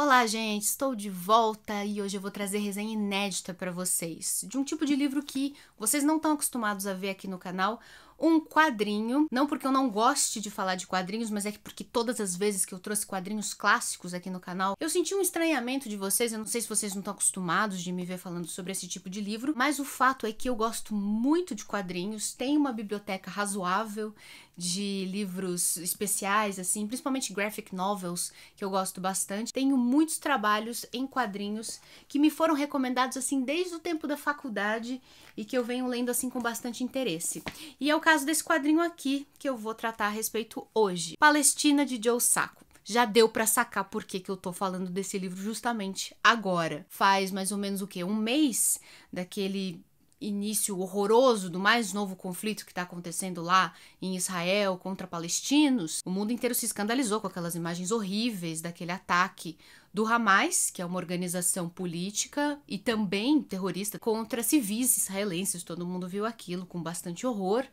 Olá, gente, estou de volta e hoje eu vou trazer resenha inédita para vocês de um tipo de livro que vocês não estão acostumados a ver aqui no canal um quadrinho. Não porque eu não goste de falar de quadrinhos, mas é que porque todas as vezes que eu trouxe quadrinhos clássicos aqui no canal, eu senti um estranhamento de vocês. Eu não sei se vocês não estão acostumados de me ver falando sobre esse tipo de livro, mas o fato é que eu gosto muito de quadrinhos, tenho uma biblioteca razoável de livros especiais, assim, principalmente graphic novels, que eu gosto bastante. Tenho muitos trabalhos em quadrinhos que me foram recomendados, assim, desde o tempo da faculdade e que eu venho lendo, assim, com bastante interesse. E é o caso desse quadrinho aqui que eu vou tratar a respeito hoje, Palestina de Joe Sacco. Já deu para sacar por que, que eu tô falando desse livro justamente agora. Faz mais ou menos o que? Um mês daquele início horroroso do mais novo conflito que está acontecendo lá em Israel contra palestinos, o mundo inteiro se escandalizou com aquelas imagens horríveis daquele ataque do Hamas, que é uma organização política e também terrorista contra civis israelenses. Todo mundo viu aquilo com bastante horror.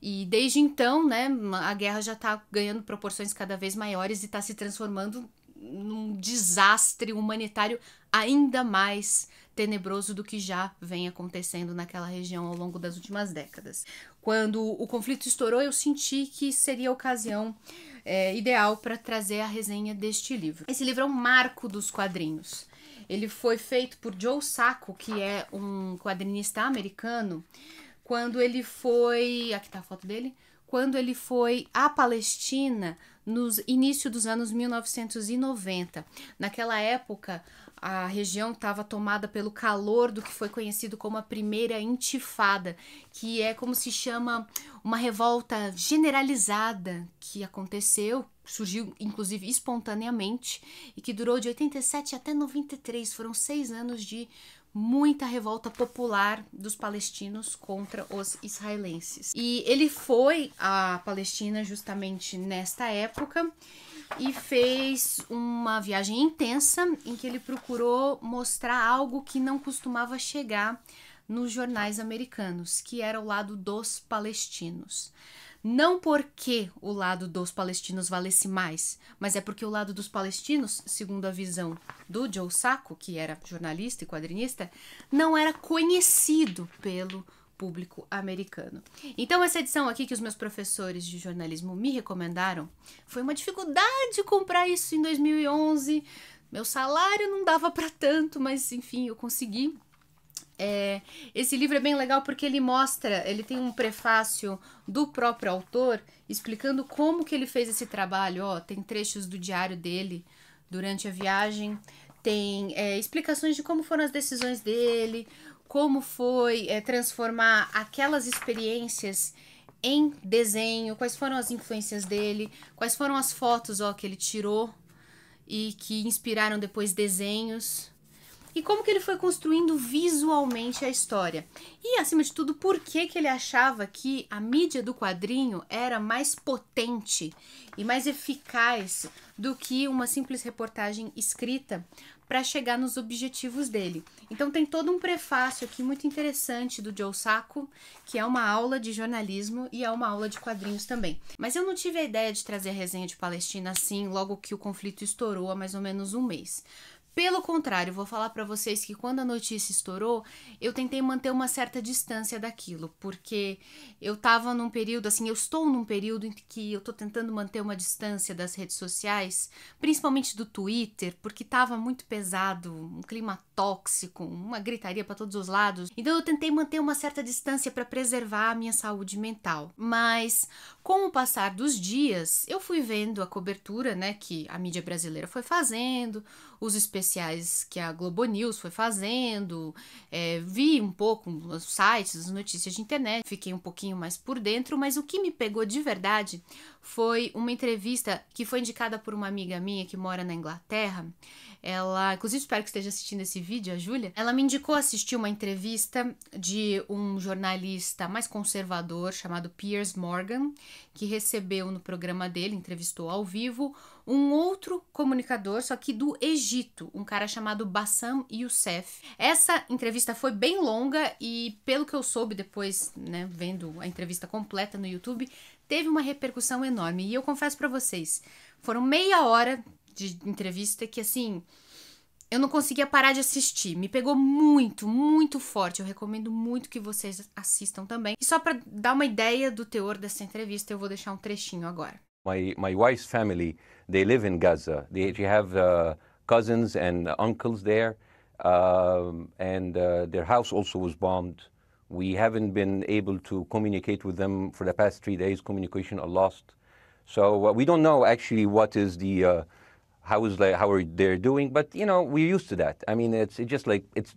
E desde então, né, a guerra já está ganhando proporções cada vez maiores e está se transformando num desastre humanitário ainda mais tenebroso do que já vem acontecendo naquela região ao longo das últimas décadas. Quando o conflito estourou, eu senti que seria a ocasião é, ideal para trazer a resenha deste livro. Esse livro é um marco dos quadrinhos. Ele foi feito por Joe Sacco, que é um quadrinista americano, quando ele foi. Aqui está a foto dele. Quando ele foi à Palestina nos início dos anos 1990. Naquela época, a região estava tomada pelo calor do que foi conhecido como a primeira intifada, que é como se chama uma revolta generalizada que aconteceu, surgiu inclusive espontaneamente e que durou de 87 até 93. Foram seis anos de muita revolta popular dos palestinos contra os israelenses. E ele foi à Palestina justamente nesta época e fez uma viagem intensa em que ele procurou mostrar algo que não costumava chegar nos jornais americanos, que era o lado dos palestinos. Não porque o lado dos palestinos valesse mais, mas é porque o lado dos palestinos, segundo a visão do Joe Sacco, que era jornalista e quadrinista, não era conhecido pelo público americano. Então, essa edição aqui que os meus professores de jornalismo me recomendaram foi uma dificuldade comprar isso em 2011. Meu salário não dava para tanto, mas enfim, eu consegui. É, esse livro é bem legal porque ele mostra, ele tem um prefácio do próprio autor explicando como que ele fez esse trabalho. Ó, tem trechos do diário dele durante a viagem, tem é, explicações de como foram as decisões dele, como foi é, transformar aquelas experiências em desenho, quais foram as influências dele, quais foram as fotos ó, que ele tirou e que inspiraram depois desenhos. E como que ele foi construindo visualmente a história. E, acima de tudo, por que, que ele achava que a mídia do quadrinho era mais potente e mais eficaz do que uma simples reportagem escrita para chegar nos objetivos dele. Então tem todo um prefácio aqui muito interessante do Joe Sacco, que é uma aula de jornalismo e é uma aula de quadrinhos também. Mas eu não tive a ideia de trazer a resenha de Palestina assim logo que o conflito estourou há mais ou menos um mês. Pelo contrário, vou falar para vocês que quando a notícia estourou, eu tentei manter uma certa distância daquilo, porque eu tava num período, assim, eu estou num período em que eu tô tentando manter uma distância das redes sociais, principalmente do Twitter, porque tava muito pesado, um clima tóxico, uma gritaria para todos os lados. Então eu tentei manter uma certa distância para preservar a minha saúde mental. Mas com o passar dos dias, eu fui vendo a cobertura, né, que a mídia brasileira foi fazendo, os especialistas especiais que a Globo News foi fazendo, é, vi um pouco os sites, as notícias de internet, fiquei um pouquinho mais por dentro, mas o que me pegou de verdade foi uma entrevista que foi indicada por uma amiga minha que mora na Inglaterra. Ela, inclusive, espero que esteja assistindo esse vídeo, a Júlia. Ela me indicou assistir uma entrevista de um jornalista mais conservador chamado Piers Morgan, que recebeu no programa dele, entrevistou ao vivo, um outro comunicador, só que do Egito, um cara chamado Bassam Youssef. Essa entrevista foi bem longa e, pelo que eu soube depois, né, vendo a entrevista completa no YouTube, teve uma repercussão enorme. E eu confesso para vocês, foram meia hora de entrevista que assim. Eu não conseguia parar de assistir. Me pegou muito, muito forte. Eu recomendo muito que vocês assistam também. E só para dar uma ideia do teor dessa entrevista, eu vou deixar um trechinho agora. My my wife's family, they live in Gaza. They, they have uh, cousins and uncles there. Um, and uh, their house also was bombed. We haven't been able to communicate with them for the past three days. Communication are lost. So uh, we don't know actually what is the uh, how is how are they doing? But you know, we're used to that. I mean, it's, just like it's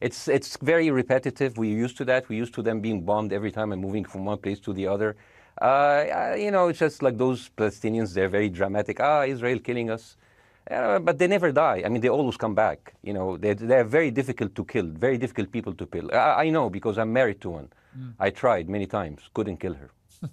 it's it's very repetitive. We're used to that. We're used to them being bombed every time and moving from one place to the other. Uh, you know, it's just like those Palestinians. They're very dramatic. Ah, Israel killing us. Uh, but they never die. I mean, they always come back. You know, they're, they're very difficult to kill, very difficult people to kill. I, I know because I'm married to one. Mm. I tried many times, couldn't kill her.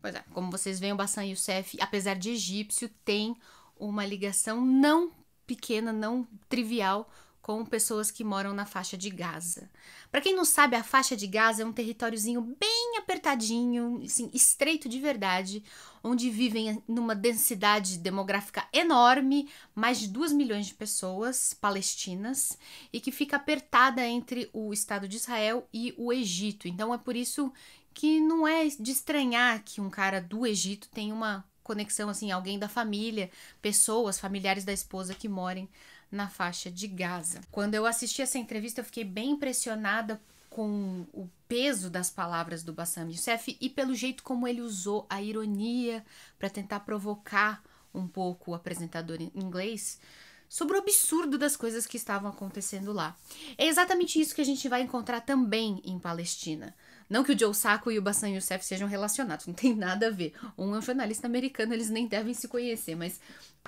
Pois é, como vocês veem, o Bassan Youssef, apesar de egípcio, tem uma ligação não pequena, não trivial com pessoas que moram na faixa de Gaza. Para quem não sabe, a faixa de Gaza é um territóriozinho bem apertadinho, assim, estreito de verdade, onde vivem numa densidade demográfica enorme, mais de 2 milhões de pessoas palestinas, e que fica apertada entre o Estado de Israel e o Egito. Então é por isso que não é de estranhar que um cara do Egito tenha uma conexão, assim, alguém da família, pessoas, familiares da esposa que morem na faixa de Gaza. Quando eu assisti essa entrevista, eu fiquei bem impressionada com o peso das palavras do Bassam Youssef e pelo jeito como ele usou a ironia para tentar provocar um pouco o apresentador em inglês sobre o absurdo das coisas que estavam acontecendo lá. É exatamente isso que a gente vai encontrar também em Palestina. Não que o Joe Sacco e o Bassan Youssef sejam relacionados, não tem nada a ver. Um é um jornalista americano, eles nem devem se conhecer, mas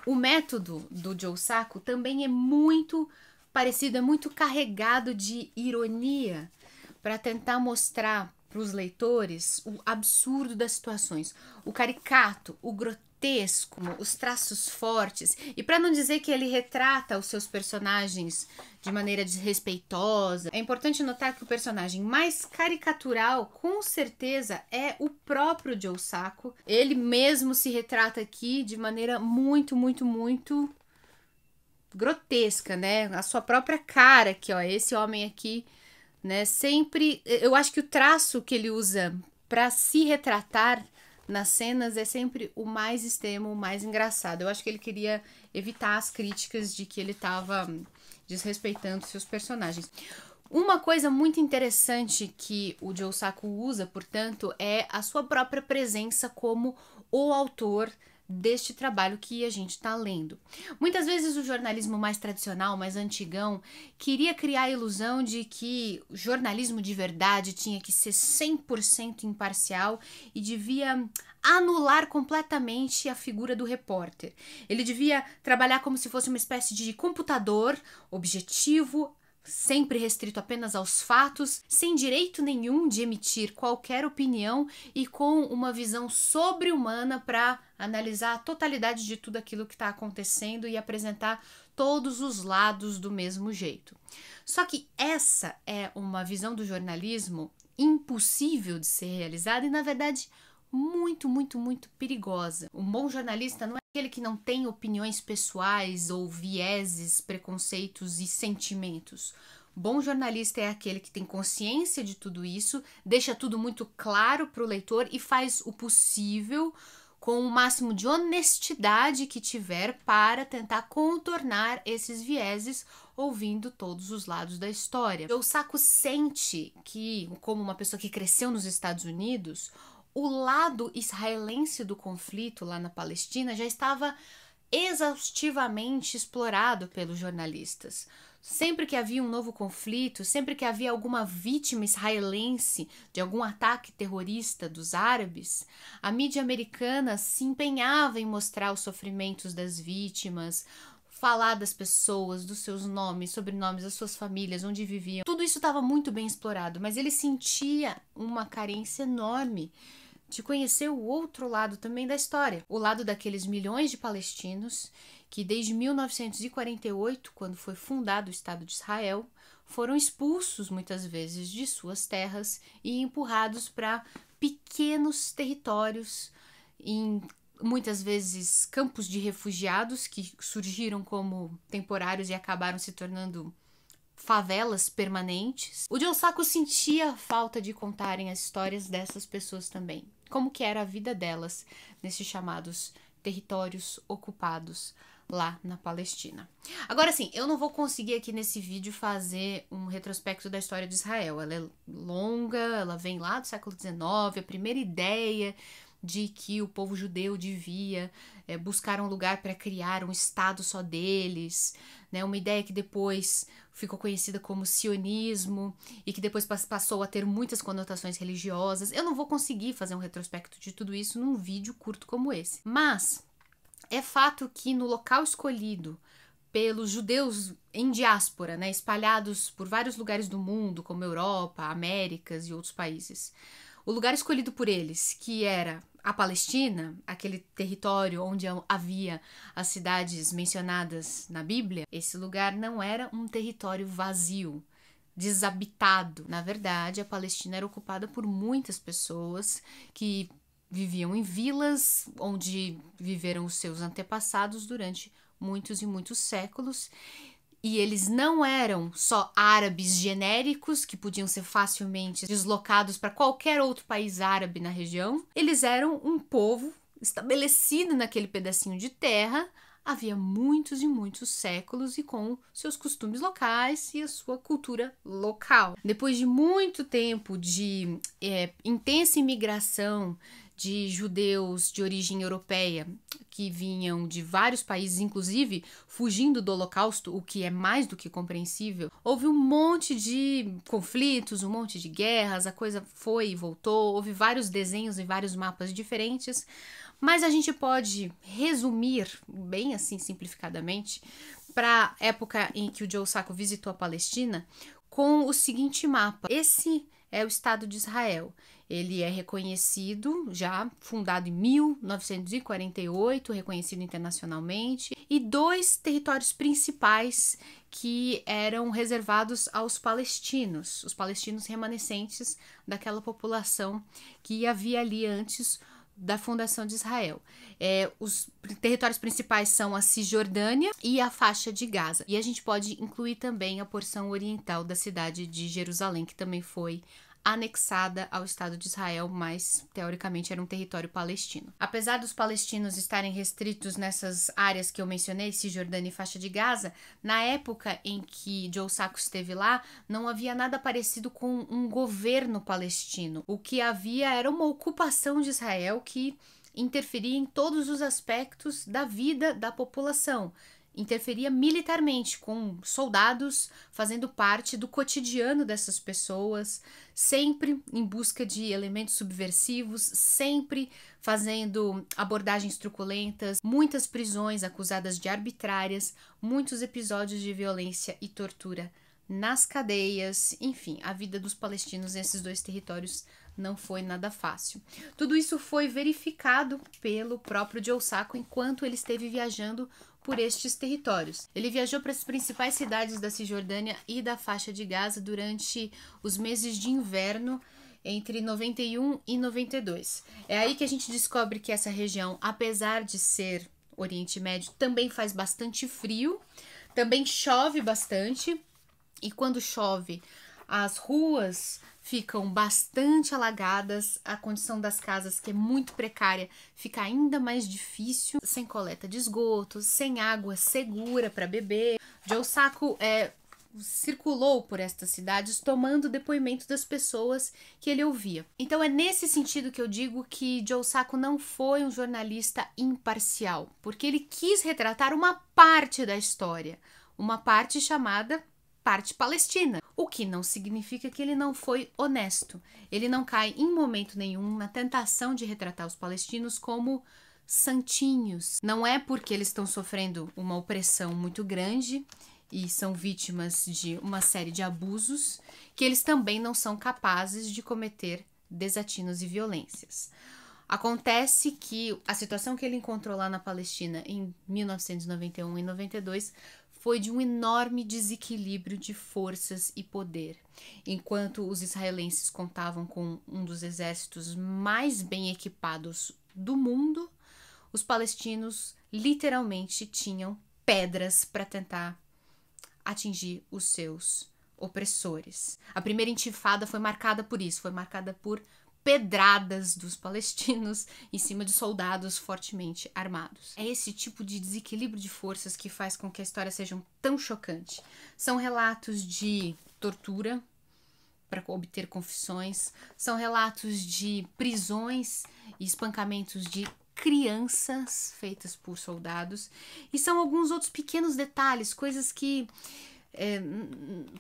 o método do Joe Sacco também é muito parecido, é muito carregado de ironia para tentar mostrar para os leitores o absurdo das situações, o caricato, o grotesco grotesco, os traços fortes, e para não dizer que ele retrata os seus personagens de maneira desrespeitosa, é importante notar que o personagem mais caricatural, com certeza, é o próprio Joe Sacco. Ele mesmo se retrata aqui de maneira muito, muito, muito grotesca, né? A sua própria cara aqui, ó, esse homem aqui, né, sempre, eu acho que o traço que ele usa para se retratar nas cenas é sempre o mais extremo, o mais engraçado. Eu acho que ele queria evitar as críticas de que ele estava desrespeitando seus personagens. Uma coisa muito interessante que o Joe Sacco usa, portanto, é a sua própria presença como o autor deste trabalho que a gente está lendo. Muitas vezes o jornalismo mais tradicional, mais antigão, queria criar a ilusão de que o jornalismo de verdade tinha que ser 100% imparcial e devia anular completamente a figura do repórter. Ele devia trabalhar como se fosse uma espécie de computador objetivo, sempre restrito apenas aos fatos, sem direito nenhum de emitir qualquer opinião e com uma visão sobre-humana para analisar a totalidade de tudo aquilo que está acontecendo e apresentar todos os lados do mesmo jeito. Só que essa é uma visão do jornalismo impossível de ser realizada e, na verdade, muito, muito, muito perigosa. Um bom jornalista não é aquele que não tem opiniões pessoais ou vieses, preconceitos e sentimentos. Bom jornalista é aquele que tem consciência de tudo isso, deixa tudo muito claro para o leitor e faz o possível com o máximo de honestidade que tiver para tentar contornar esses vieses, ouvindo todos os lados da história. O Saco sente que, como uma pessoa que cresceu nos Estados Unidos, o lado israelense do conflito lá na Palestina já estava exaustivamente explorado pelos jornalistas. Sempre que havia um novo conflito, sempre que havia alguma vítima israelense de algum ataque terrorista dos árabes, a mídia americana se empenhava em mostrar os sofrimentos das vítimas, falar das pessoas, dos seus nomes, sobrenomes, das suas famílias, onde viviam. Tudo isso estava muito bem explorado, mas ele sentia uma carência enorme de conhecer o outro lado também da história, o lado daqueles milhões de palestinos que, desde 1948, quando foi fundado o Estado de Israel, foram expulsos muitas vezes de suas terras e empurrados para pequenos territórios, em muitas vezes campos de refugiados que surgiram como temporários e acabaram se tornando favelas permanentes. O Jonsaku sentia falta de contarem as histórias dessas pessoas também, como que era a vida delas nesses chamados territórios ocupados lá na Palestina. Agora sim, eu não vou conseguir aqui nesse vídeo fazer um retrospecto da história de Israel. Ela é longa, ela vem lá do século XIX, a primeira ideia de que o povo judeu devia é, buscar um lugar para criar um estado só deles, né? uma ideia que depois ficou conhecida como sionismo e que depois passou a ter muitas conotações religiosas. Eu não vou conseguir fazer um retrospecto de tudo isso num vídeo curto como esse, mas é fato que no local escolhido pelos judeus em diáspora, né, espalhados por vários lugares do mundo, como Europa, Américas e outros países. O lugar escolhido por eles, que era a Palestina, aquele território onde havia as cidades mencionadas na Bíblia, esse lugar não era um território vazio, desabitado. Na verdade, a Palestina era ocupada por muitas pessoas que viviam em vilas onde viveram os seus antepassados durante muitos e muitos séculos e eles não eram só árabes genéricos que podiam ser facilmente deslocados para qualquer outro país árabe na região, eles eram um povo estabelecido naquele pedacinho de terra havia muitos e muitos séculos e com seus costumes locais e a sua cultura local. Depois de muito tempo de é, intensa imigração, de judeus de origem europeia que vinham de vários países, inclusive fugindo do Holocausto, o que é mais do que compreensível. Houve um monte de conflitos, um monte de guerras, a coisa foi e voltou, houve vários desenhos e vários mapas diferentes, mas a gente pode resumir, bem assim simplificadamente, para a época em que o Joe Sacco visitou a Palestina, com o seguinte mapa. Esse é o Estado de Israel. Ele é reconhecido, já fundado em 1948, reconhecido internacionalmente, e dois territórios principais que eram reservados aos palestinos, os palestinos remanescentes daquela população que havia ali antes da fundação de Israel. É, os territórios principais são a Cisjordânia e a faixa de Gaza. E a gente pode incluir também a porção oriental da cidade de Jerusalém, que também foi anexada ao Estado de Israel, mas teoricamente era um território palestino. Apesar dos palestinos estarem restritos nessas áreas que eu mencionei, Cisjordânia e faixa de Gaza, na época em que Joe Sacco esteve lá, não havia nada parecido com um governo palestino. O que havia era uma ocupação de Israel que interferia em todos os aspectos da vida da população interferia militarmente, com soldados fazendo parte do cotidiano dessas pessoas, sempre em busca de elementos subversivos, sempre fazendo abordagens truculentas, muitas prisões acusadas de arbitrárias, muitos episódios de violência e tortura nas cadeias, enfim, a vida dos palestinos nesses dois territórios não foi nada fácil. Tudo isso foi verificado pelo próprio Joe Sacco enquanto ele esteve viajando por estes territórios. Ele viajou para as principais cidades da Cisjordânia e da faixa de Gaza durante os meses de inverno entre 91 e 92. É aí que a gente descobre que essa região, apesar de ser Oriente Médio, também faz bastante frio, também chove bastante, e quando chove, as ruas ficam bastante alagadas, a condição das casas, que é muito precária, fica ainda mais difícil, sem coleta de esgotos, sem água segura para beber. Joe Saco é, circulou por estas cidades tomando depoimento das pessoas que ele ouvia. Então é nesse sentido que eu digo que Joe Sacco não foi um jornalista imparcial, porque ele quis retratar uma parte da história, uma parte chamada parte palestina, o que não significa que ele não foi honesto. Ele não cai em momento nenhum na tentação de retratar os palestinos como santinhos. Não é porque eles estão sofrendo uma opressão muito grande e são vítimas de uma série de abusos que eles também não são capazes de cometer desatinos e violências. Acontece que a situação que ele encontrou lá na Palestina em 1991 e 92 foi de um enorme desequilíbrio de forças e poder. Enquanto os israelenses contavam com um dos exércitos mais bem equipados do mundo, os palestinos literalmente tinham pedras para tentar atingir os seus opressores. A primeira intifada foi marcada por isso, foi marcada por pedradas dos palestinos em cima de soldados fortemente armados. É esse tipo de desequilíbrio de forças que faz com que a história seja tão chocante. São relatos de tortura para obter confissões, são relatos de prisões e espancamentos de crianças feitas por soldados e são alguns outros pequenos detalhes, coisas que é,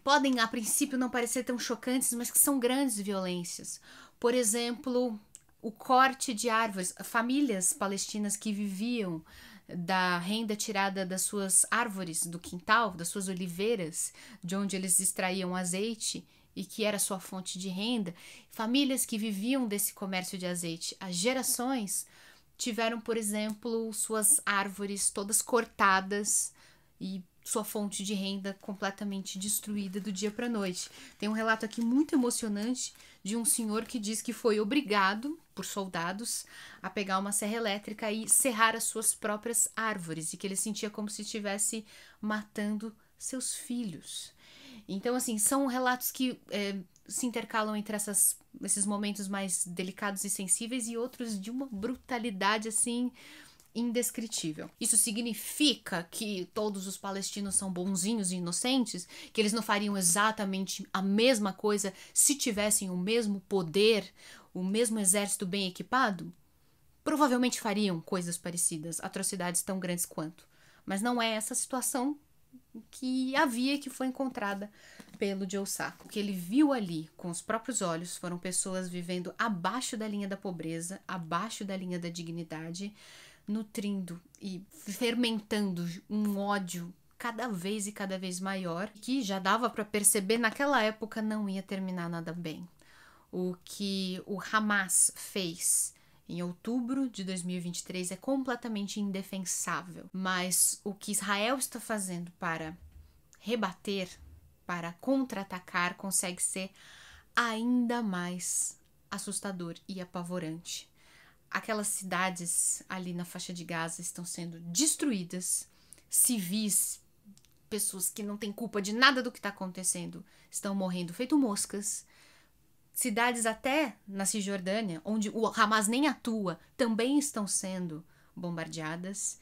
podem a princípio não parecer tão chocantes, mas que são grandes violências por exemplo, o corte de árvores, famílias palestinas que viviam da renda tirada das suas árvores, do quintal, das suas oliveiras, de onde eles extraíam azeite e que era sua fonte de renda, famílias que viviam desse comércio de azeite há gerações tiveram, por exemplo, suas árvores todas cortadas e sua fonte de renda completamente destruída do dia para noite. Tem um relato aqui muito emocionante de um senhor que diz que foi obrigado por soldados a pegar uma serra elétrica e serrar as suas próprias árvores e que ele sentia como se estivesse matando seus filhos. Então, assim, são relatos que é, se intercalam entre essas, esses momentos mais delicados e sensíveis e outros de uma brutalidade assim indescritível. Isso significa que todos os palestinos são bonzinhos e inocentes? Que eles não fariam exatamente a mesma coisa se tivessem o mesmo poder, o mesmo exército bem equipado? Provavelmente fariam coisas parecidas, atrocidades tão grandes quanto. Mas não é essa situação que havia que foi encontrada pelo Joe O que ele viu ali com os próprios olhos foram pessoas vivendo abaixo da linha da pobreza, abaixo da linha da dignidade, nutrindo e fermentando um ódio cada vez e cada vez maior, que já dava para perceber naquela época não ia terminar nada bem. O que o Hamas fez em outubro de 2023 é completamente indefensável, mas o que Israel está fazendo para rebater, para contra-atacar, consegue ser ainda mais assustador e apavorante aquelas cidades ali na faixa de Gaza estão sendo destruídas, civis, pessoas que não têm culpa de nada do que está acontecendo, estão morrendo feito moscas. Cidades até na Cisjordânia, onde o Hamas nem atua, também estão sendo bombardeadas.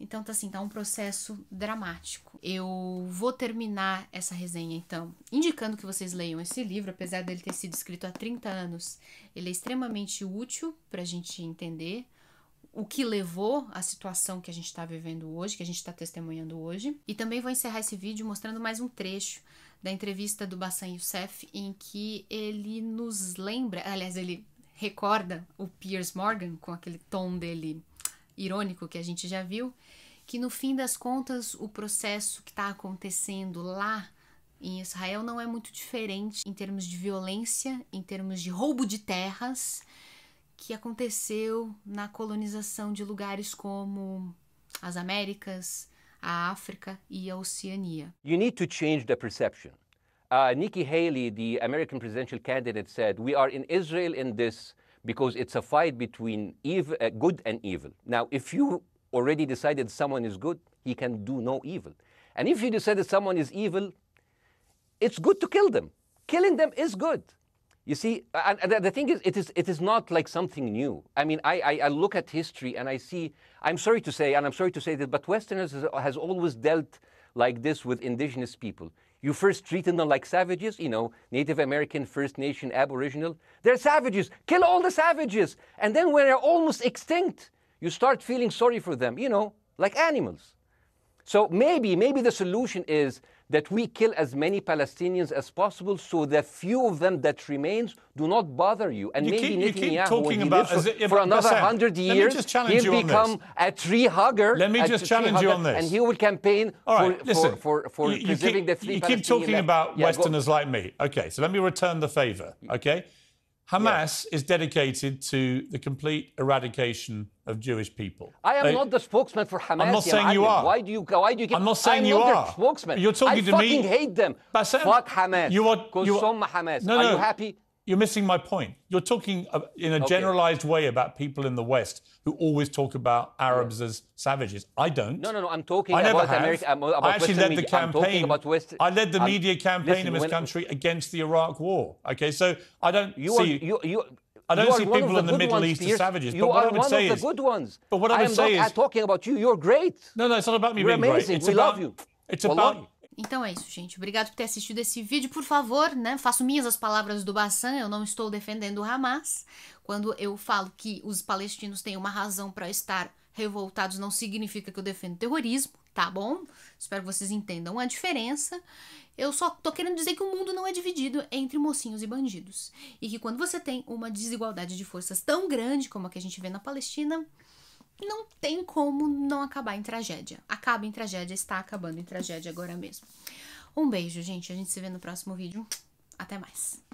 Então tá assim, tá um processo dramático. Eu vou terminar essa resenha então, indicando que vocês leiam esse livro, apesar dele ter sido escrito há 30 anos, ele é extremamente útil para a gente entender o que levou à situação que a gente está vivendo hoje, que a gente está testemunhando hoje. E também vou encerrar esse vídeo mostrando mais um trecho da entrevista do Bassan Youssef, em que ele nos lembra, aliás, ele recorda o Piers Morgan com aquele tom dele irônico que a gente já viu, que no fim das contas o processo que está acontecendo lá em Israel não é muito diferente em termos de violência, em termos de roubo de terras, que aconteceu na colonização de lugares como as Américas, a África e a Oceania. You need to change the perception. Uh, Nikki Haley, the American presidential candidate, said, "We are in Israel in this because it's a fight between evil, uh, good and evil. Now, if you already decided someone is good, he can do no evil. And if you decided someone is evil, it's good to kill them. Killing them is good. You see, and, the thing is it, is, it is not like something new. I mean, I, I, I, look at history and I see, I'm sorry to say, and I'm sorry to say this, but Westerners has, has always dealt like this with indigenous people. You first treated them like savages, you know, Native American, First Nation, Aboriginal. They're savages. Kill all the savages. And then when they're almost extinct, you start feeling sorry for them, you know, like animals. So maybe, maybe the solution is that we kill as many Palestinians as possible so the few of them that remains do not bother you. And you maybe keep, Netanyahu, keep talking about for, it, for another hundred years, he'll become a tree hugger. Let me just challenge you on this. And he will campaign right, for, listen, for, for, for preserving keep, the three. You keep talking left. about yeah, Westerners go. like me. Okay, so let me return the favor, okay? Hamas yeah. is dedicated to the complete eradication of Jewish people. I am they, not the spokesman for Hamas. I'm not saying you are. Why do you Why do you get? I'm not saying I'm you not are. Spokesman. You're talking I to me. I fucking hate them. Fuck Hamas. You are. You are, Hamas. No, no. Are you happy? You're missing my point. You're talking uh, in a okay. generalized way about people in the West who always talk about Arabs yeah. as savages. I don't. No, no, no. I'm talking I about America. I'm, um, about I actually Western led the campaign. West, I led the media I'm, campaign listen, in this country against the Iraq War. Okay, so I don't you see. Are, you, you, I don't see people in the, Middle ones, East as savages. You but what I would say is, good ones. But what I, I would say not is, talking about you. You're great. No, no, it's not about me You're being amazing. great. It's we about, love you. It's about Então é isso, gente. Obrigado por ter assistido esse vídeo. Por favor, né, faço minhas as palavras do Bassan, eu não estou defendendo o Hamas. Quando eu falo que os palestinos têm uma razão para estar revoltados, não significa que eu defendo terrorismo, tá bom? Espero que vocês entendam a diferença. Eu só tô querendo dizer que o mundo não é dividido entre mocinhos e bandidos. E que quando você tem uma desigualdade de forças tão grande como a que a gente vê na Palestina, não tem como não acabar em tragédia. Acaba em tragédia, está acabando em tragédia agora mesmo. Um beijo, gente. A gente se vê no próximo vídeo. Até mais.